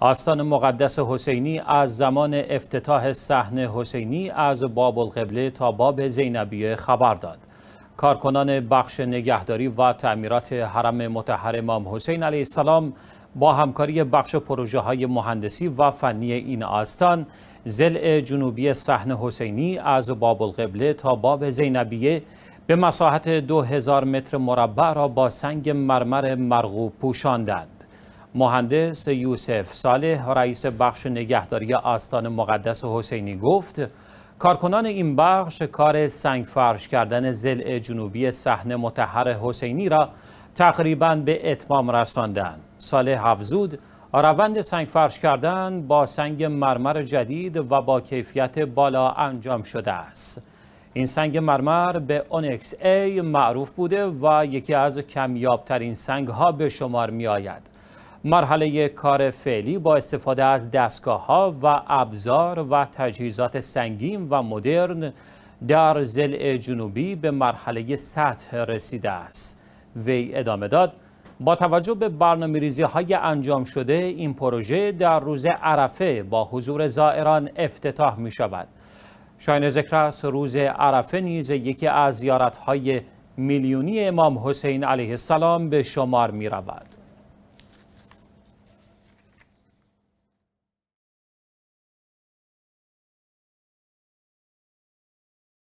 آستان مقدس حسینی از زمان افتتاح صحنه حسینی از باب القبله تا باب زینبیه خبر داد. کارکنان بخش نگهداری و تعمیرات حرم متحر امام حسین علیه السلام با همکاری بخش پروژه های مهندسی و فنی این آستان زل جنوبی صحن حسینی از باب القبله تا باب زینبیه به مساحت 2000 متر مربع را با سنگ مرمر مرغوب پوشاندند. مهندس یوسف صالح رئیس بخش نگهداری آستان مقدس حسینی گفت کارکنان این بخش کار سنگ فرش کردن زل جنوبی صحنه متحر حسینی را تقریبا به اتمام رساندند. صالح افزود روند سنگ فرش کردن با سنگ مرمر جدید و با کیفیت بالا انجام شده است. این سنگ مرمر به اونکس ای معروف بوده و یکی از کمیابترین سنگ ها به شمار می آید. مرحله کار فعلی با استفاده از دستگاه ها و ابزار و تجهیزات سنگین و مدرن در زل جنوبی به مرحله سطح رسیده است وی ادامه داد با توجه به برنامه ریزی های انجام شده این پروژه در روز عرفه با حضور زائران افتتاح می شود شاین ذکر است روز عرفه نیز یکی از زیارت های میلیونی امام حسین علیه السلام به شمار می رود